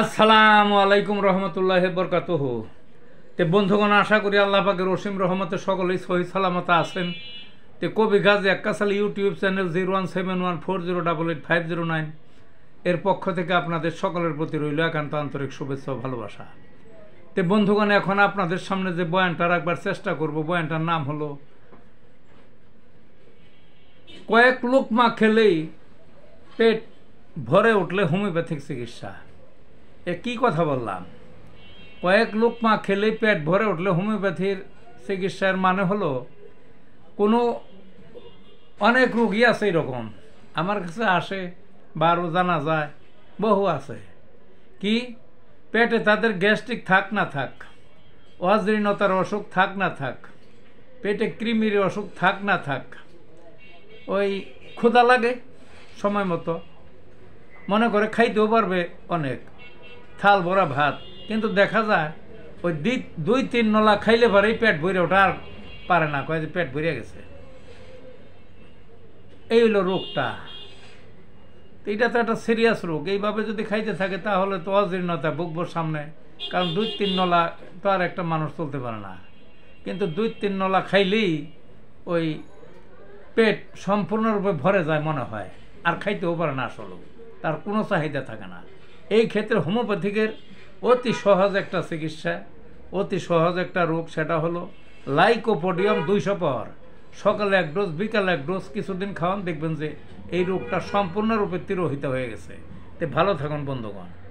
আসসালামু আলাইকুম রহমতুল্লাহ বরকাতহ তে বন্ধুগণ আশা করি আল্লাহ পাকে রসিম রহমতে সকলেই সহি সালামত আছেন তে কবি গাজী একাশাল YouTube channel zero one seven one four zero double eight five zero nine এর পক্ষ থেকে আপনাদের সকলের প্রতি রইল একান্ত আন্তরিক শুভেচ্ছা ও ভালোবাসা তে বন্ধুগণ এখন আপনাদের সামনে যে বয়ানটা রাখবার চেষ্টা করব বয়ানটার নাম হলো কয়েক লোক মা খেলেই পেট ভরে উঠলে হোমিওপ্যাথিক চিকিৎসা এ কি কথা বললাম কয়েক লোক মা খেলেই পেট ভরে উঠলে হোমিওপ্যাথির চিকিৎসার মানে হলো কোনো অনেক রুগী আছে এরকম আমার কাছে আসে বারো জানা যায় বহু আছে কি পেটে তাদের গ্যাস্ট্রিক থাক না থাক অজীর্ণতার অসুখ থাক না থাক পেটে কৃমির অসুখ থাক না থাক ওই ক্ষুধা লাগে সময় মতো মনে করে খাইতেও পারবে অনেক থাল ভরা ভাত কিন্তু দেখা যায় ওই দুই তিন নলা খাইলে পরেই পেট ভরে ওঠা আর পারে না কয়ে যে পেট ভরে গেছে এই হলো রোগটা এটা তো একটা সিরিয়াস রোগ এইভাবে যদি খাইতে থাকে তাহলে তো অজীর্ণতা বুকবোর সামনে কারণ দুই তিন নলা তো আর একটা মানুষ চলতে পারে না কিন্তু দুই তিন নলা খাইলেই ওই পেট সম্পূর্ণরূপে ভরে যায় মনে হয় আর খাইতেও পারে না আসলে তার কোনো চাহিদা থাকে না এই ক্ষেত্রে হোমিওপ্যাথিকের অতি সহজ একটা চিকিৎসা অতি সহজ একটা রোগ সেটা হলো লাইকোপোডিয়াম দুইশো পাওয়ার সকালে এক ডোজ বিকালে এক ডোজ কিছুদিন খাওয়ান দেখবেন যে এই রোগটা সম্পূর্ণরূপে তিরোহিত হয়ে গেছে তে ভালো থাকুন বন্ধুগণ